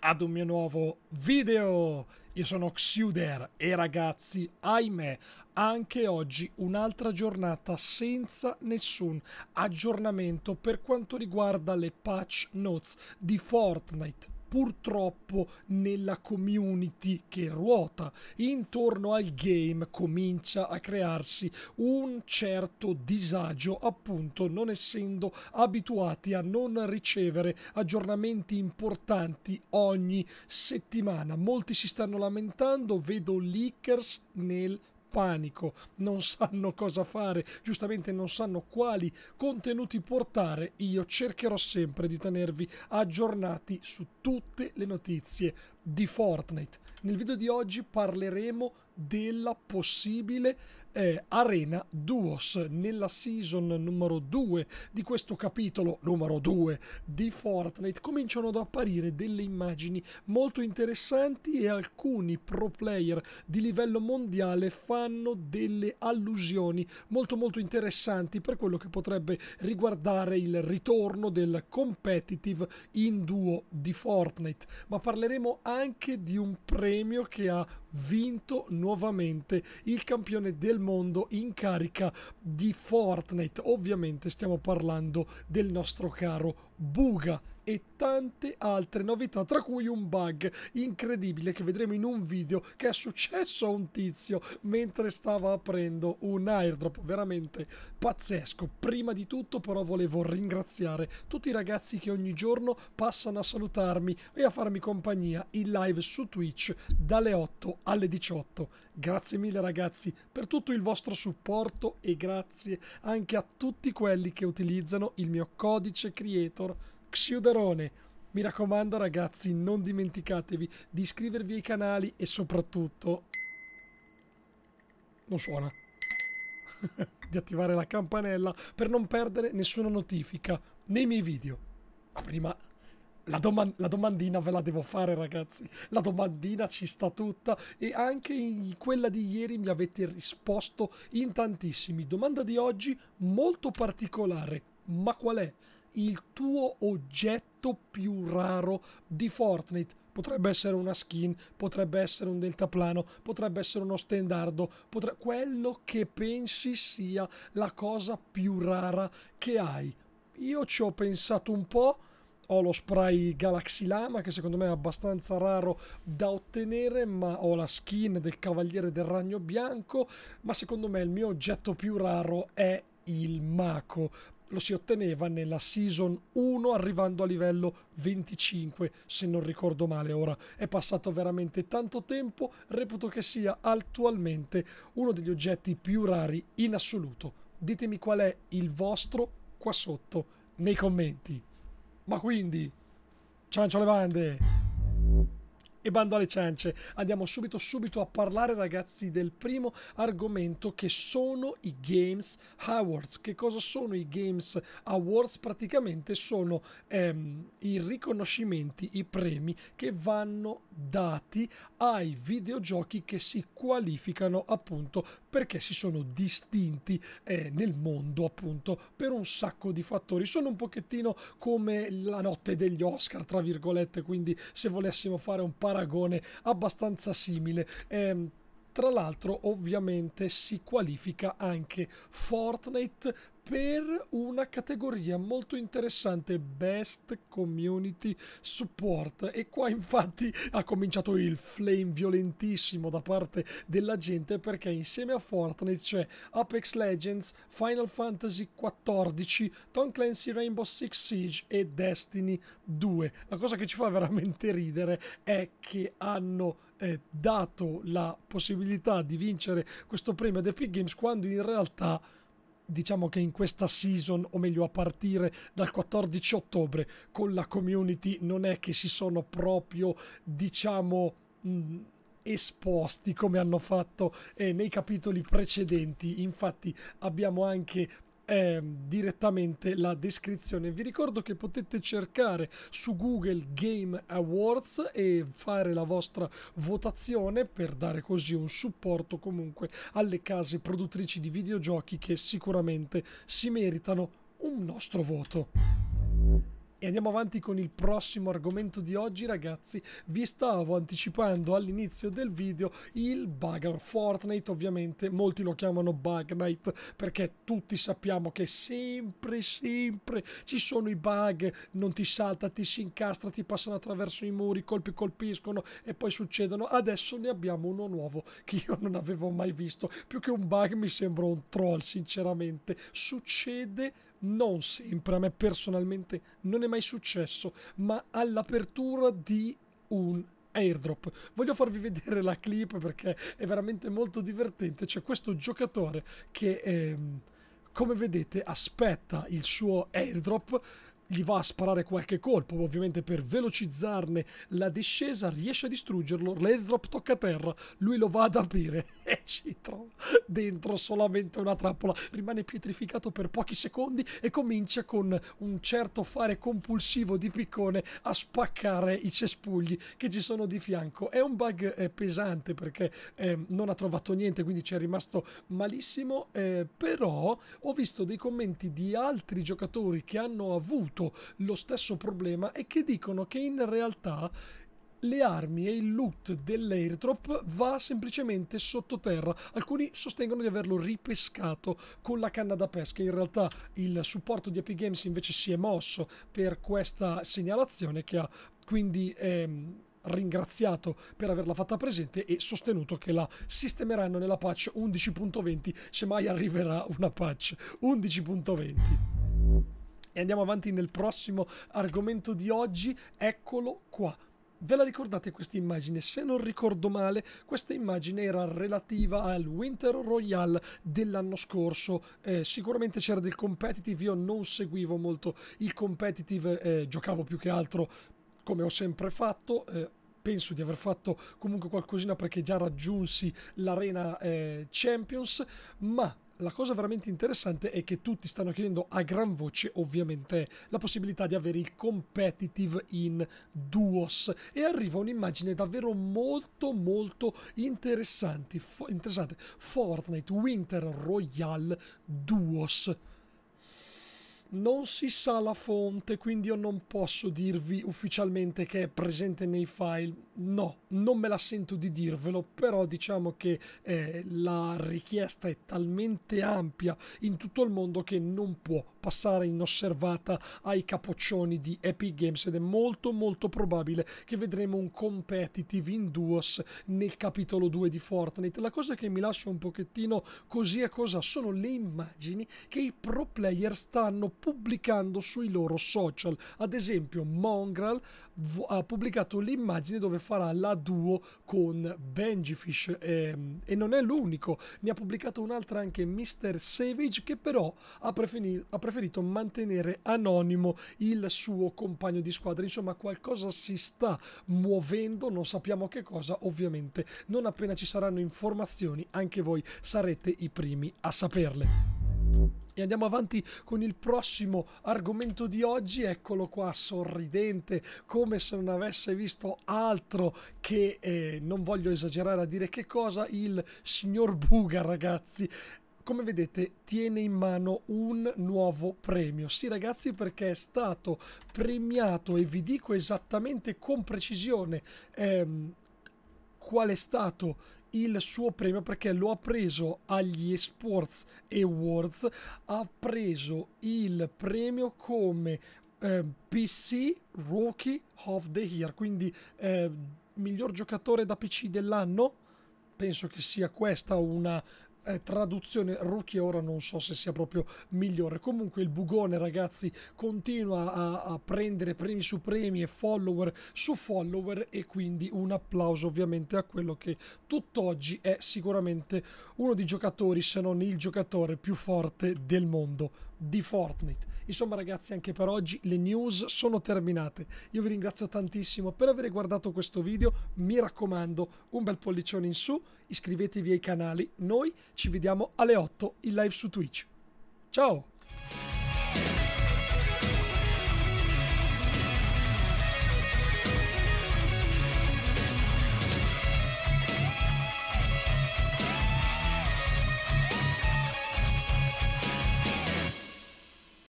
ad un mio nuovo video. Io sono Xuder e ragazzi, ahimè, anche oggi un'altra giornata senza nessun aggiornamento per quanto riguarda le patch notes di Fortnite purtroppo nella community che ruota intorno al game comincia a crearsi un certo disagio appunto non essendo abituati a non ricevere aggiornamenti importanti ogni settimana molti si stanno lamentando vedo leakers nel panico, non sanno cosa fare, giustamente non sanno quali contenuti portare, io cercherò sempre di tenervi aggiornati su tutte le notizie di Fortnite. Nel video di oggi parleremo della possibile eh, Arena Duos nella season numero 2 di questo capitolo numero 2 di Fortnite cominciano ad apparire delle immagini molto interessanti e alcuni pro player di livello mondiale fanno delle allusioni molto molto interessanti per quello che potrebbe riguardare il ritorno del competitive in duo di Fortnite ma parleremo anche anche di un premio che ha vinto nuovamente il campione del mondo in carica di Fortnite. Ovviamente stiamo parlando del nostro caro Buga e tante altre novità, tra cui un bug incredibile che vedremo in un video che è successo a un tizio mentre stava aprendo un airdrop, veramente pazzesco. Prima di tutto però volevo ringraziare tutti i ragazzi che ogni giorno passano a salutarmi e a farmi compagnia in live su Twitch dalle 8 alle alle 18. Grazie mille ragazzi per tutto il vostro supporto e grazie anche a tutti quelli che utilizzano il mio codice creator Xiuderone. Mi raccomando ragazzi, non dimenticatevi di iscrivervi ai canali e soprattutto... Non suona. di attivare la campanella per non perdere nessuna notifica nei miei video. Ma prima la, doman la, domandina ve la devo fare, ragazzi. La domandina ci sta tutta. E anche in quella di ieri mi avete risposto in tantissimi. Domanda di oggi molto particolare. Ma qual è il tuo oggetto più raro di Fortnite? Potrebbe essere una skin, potrebbe essere un deltaplano, potrebbe essere uno stendardo, potre... quello che pensi sia la cosa più rara che hai. Io ci ho pensato un po' ho lo spray Galaxy Lama che secondo me è abbastanza raro da ottenere ma ho la skin del Cavaliere del Ragno Bianco ma secondo me il mio oggetto più raro è il Mako lo si otteneva nella season 1 arrivando a livello 25 se non ricordo male ora è passato veramente tanto tempo reputo che sia attualmente uno degli oggetti più rari in assoluto ditemi qual è il vostro qua sotto nei commenti ma quindi, ciancio le bande e bando alle ciance. Andiamo subito subito a parlare ragazzi del primo argomento che sono i Games Awards. Che cosa sono i Games Awards? Praticamente sono ehm, i riconoscimenti, i premi che vanno dati ai videogiochi che si qualificano appunto perché si sono distinti eh, nel mondo appunto per un sacco di fattori. Sono un pochettino come la notte degli Oscar, tra virgolette, quindi se volessimo fare un paragone abbastanza simile. Eh, tra l'altro ovviamente si qualifica anche Fortnite per una categoria molto interessante, Best Community Support. E qua infatti ha cominciato il flame violentissimo da parte della gente perché insieme a Fortnite c'è Apex Legends, Final Fantasy XIV, Tom Clancy Rainbow Six Siege e Destiny 2. La cosa che ci fa veramente ridere è che hanno eh, dato la possibilità di vincere questo premio ad Epic Games quando in realtà diciamo che in questa season, o meglio a partire dal 14 ottobre, con la community non è che si sono proprio, diciamo, mh, mm, esposti come hanno fatto eh, nei capitoli precedenti. Infatti abbiamo anche è ehm, direttamente la descrizione. Vi ricordo che potete cercare su Google Game Awards e fare la vostra votazione per dare così un supporto comunque alle case produttrici di videogiochi che sicuramente si meritano un nostro voto. E andiamo avanti con il prossimo argomento di oggi ragazzi, vi stavo anticipando all'inizio del video il bug Fortnite ovviamente, molti lo chiamano bug night perché tutti sappiamo che sempre sempre ci sono i bug, non ti salta, ti si incastra, ti passano attraverso i muri, colpi colpiscono e poi succedono, adesso ne abbiamo uno nuovo che io non avevo mai visto, più che un bug mi sembra un troll sinceramente, succede non sempre, a me personalmente non è mai successo, ma all'apertura di un airdrop. Voglio farvi vedere la clip perché è veramente molto divertente. C'è questo giocatore che, ehm, come vedete, aspetta il suo airdrop gli va a sparare qualche colpo, ovviamente per velocizzarne la discesa, riesce a distruggerlo, l'airdrop tocca a terra, lui lo va ad aprire e ci trova dentro solamente una trappola, rimane pietrificato per pochi secondi e comincia con un certo fare compulsivo di piccone a spaccare i cespugli che ci sono di fianco. È un bug eh, pesante perché eh, non ha trovato niente, quindi ci è rimasto malissimo, eh, però ho visto dei commenti di altri giocatori che hanno avuto avuto lo stesso problema e che dicono che in realtà le armi e il loot dell'airdrop va semplicemente sottoterra. Alcuni sostengono di averlo ripescato con la canna da pesca. In realtà il supporto di Epic Games invece si è mosso per questa segnalazione che ha quindi ehm, ringraziato per averla fatta presente e sostenuto che la sistemeranno nella patch 11.20 se mai arriverà una patch 11.20 e andiamo avanti nel prossimo argomento di oggi. Eccolo qua. Ve la ricordate questa immagine? Se non ricordo male, questa immagine era relativa al Winter Royale dell'anno scorso. Eh, sicuramente c'era del competitive, io non seguivo molto il competitive, eh, giocavo più che altro come ho sempre fatto. Eh, penso di aver fatto comunque qualcosina perché già raggiunsi l'arena eh, Champions, ma la cosa veramente interessante è che tutti stanno chiedendo a gran voce, ovviamente, la possibilità di avere il competitive in duos e arriva un'immagine davvero molto molto interessante, fo- interessante. Fortnite Winter Royale Duos non si sa la fonte, quindi io non posso dirvi ufficialmente che è presente nei file. No, non me la sento di dirvelo, però diciamo che eh, la richiesta è talmente ampia in tutto il mondo che non può passare inosservata ai capoccioni di Epic Games ed è molto molto probabile che vedremo un competitive in duos nel capitolo 2 di Fortnite. La cosa che mi lascia un pochettino così a cosa sono le immagini che i pro player stanno pubblicando sui loro social. Ad esempio, Mongrel ha pubblicato l'immagine dove farà la duo con Benjifish e, ehm, e non è l'unico, ne ha pubblicato un'altra anche Mr. Savage che però ha, preferi- ha preferito mantenere anonimo il suo compagno di squadra. Insomma, qualcosa si sta muovendo, non sappiamo che cosa, ovviamente non appena ci saranno informazioni anche voi sarete i primi a saperle. E andiamo avanti con il prossimo argomento di oggi, eccolo qua sorridente, come se non avesse visto altro che, eh, non voglio esagerare a dire che cosa, il signor Buga ragazzi come vedete tiene in mano un nuovo premio sì ragazzi perché è stato premiato e vi dico esattamente con precisione ehm, qual è stato il suo premio perché lo ha preso agli Esports Awards, ha preso il premio come eh, PC Rookie of the Year, quindi eh, miglior giocatore da PC dell'anno penso che sia questa una eh, traduzione rookie ora non so se sia proprio migliore. Comunque il Bugone, ragazzi, continua a, a prendere premi su premi e follower su follower e quindi un applauso ovviamente a quello che tutt'oggi è sicuramente uno dei giocatori, se non il giocatore più forte del mondo di Fortnite. Insomma ragazzi anche per oggi le news sono terminate. Io vi ringrazio tantissimo per aver guardato questo video, mi raccomando un bel pollicione in su, iscrivetevi ai canali, noi ci vediamo alle 8 in live su Twitch. Ciao!